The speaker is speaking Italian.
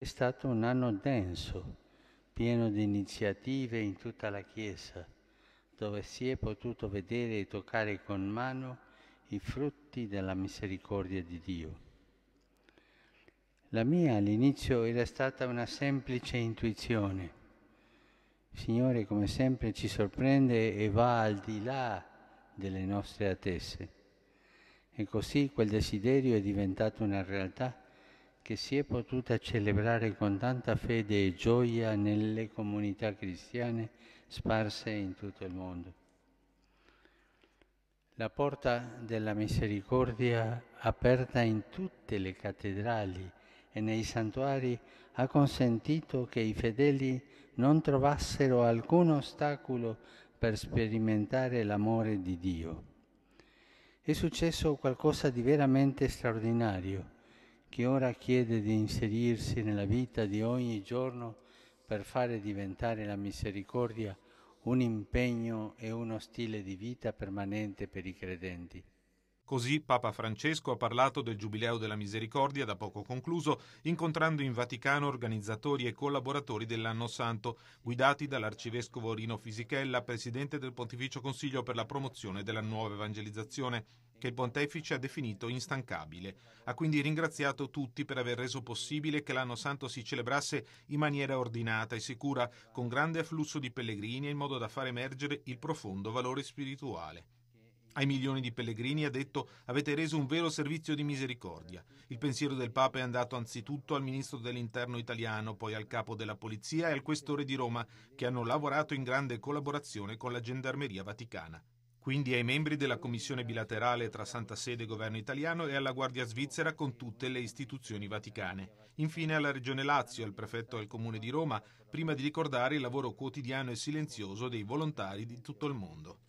È stato un anno denso, pieno di iniziative in tutta la Chiesa, dove si è potuto vedere e toccare con mano i frutti della misericordia di Dio. La mia all'inizio era stata una semplice intuizione. Signore, come sempre, ci sorprende e va al di là delle nostre attese. E così quel desiderio è diventato una realtà che si è potuta celebrare con tanta fede e gioia nelle comunità cristiane sparse in tutto il mondo. La porta della misericordia aperta in tutte le cattedrali e nei santuari ha consentito che i fedeli non trovassero alcun ostacolo per sperimentare l'amore di Dio. È successo qualcosa di veramente straordinario che ora chiede di inserirsi nella vita di ogni giorno per fare diventare la misericordia un impegno e uno stile di vita permanente per i credenti. Così Papa Francesco ha parlato del Giubileo della Misericordia, da poco concluso, incontrando in Vaticano organizzatori e collaboratori dell'anno santo, guidati dall'arcivescovo Rino Fisichella, presidente del Pontificio Consiglio per la promozione della nuova evangelizzazione che il pontefice ha definito instancabile. Ha quindi ringraziato tutti per aver reso possibile che l'anno santo si celebrasse in maniera ordinata e sicura, con grande afflusso di pellegrini in modo da far emergere il profondo valore spirituale. Ai milioni di pellegrini ha detto avete reso un vero servizio di misericordia. Il pensiero del Papa è andato anzitutto al ministro dell'interno italiano, poi al capo della polizia e al questore di Roma, che hanno lavorato in grande collaborazione con la Gendarmeria Vaticana quindi ai membri della commissione bilaterale tra Santa Sede e Governo italiano e alla Guardia Svizzera con tutte le istituzioni vaticane. Infine alla Regione Lazio, al prefetto e al Comune di Roma, prima di ricordare il lavoro quotidiano e silenzioso dei volontari di tutto il mondo.